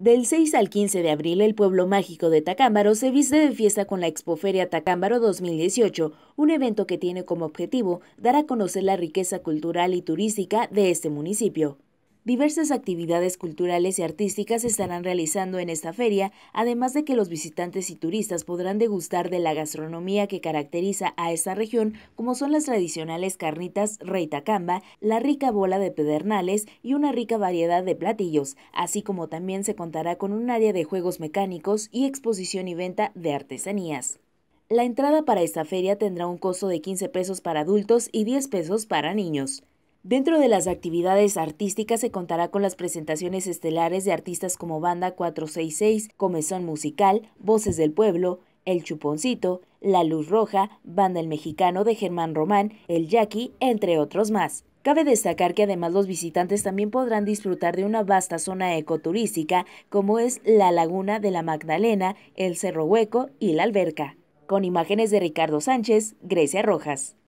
Del 6 al 15 de abril, el pueblo mágico de Tacámbaro se viste de fiesta con la Expoferia Tacámbaro 2018, un evento que tiene como objetivo dar a conocer la riqueza cultural y turística de este municipio. Diversas actividades culturales y artísticas se estarán realizando en esta feria, además de que los visitantes y turistas podrán degustar de la gastronomía que caracteriza a esta región, como son las tradicionales carnitas reitacamba, la rica bola de pedernales y una rica variedad de platillos, así como también se contará con un área de juegos mecánicos y exposición y venta de artesanías. La entrada para esta feria tendrá un costo de 15 pesos para adultos y 10 pesos para niños. Dentro de las actividades artísticas se contará con las presentaciones estelares de artistas como Banda 466, Comezón Musical, Voces del Pueblo, El Chuponcito, La Luz Roja, Banda El Mexicano de Germán Román, El jackie entre otros más. Cabe destacar que además los visitantes también podrán disfrutar de una vasta zona ecoturística como es la Laguna de la Magdalena, el Cerro Hueco y la Alberca. Con imágenes de Ricardo Sánchez, Grecia Rojas.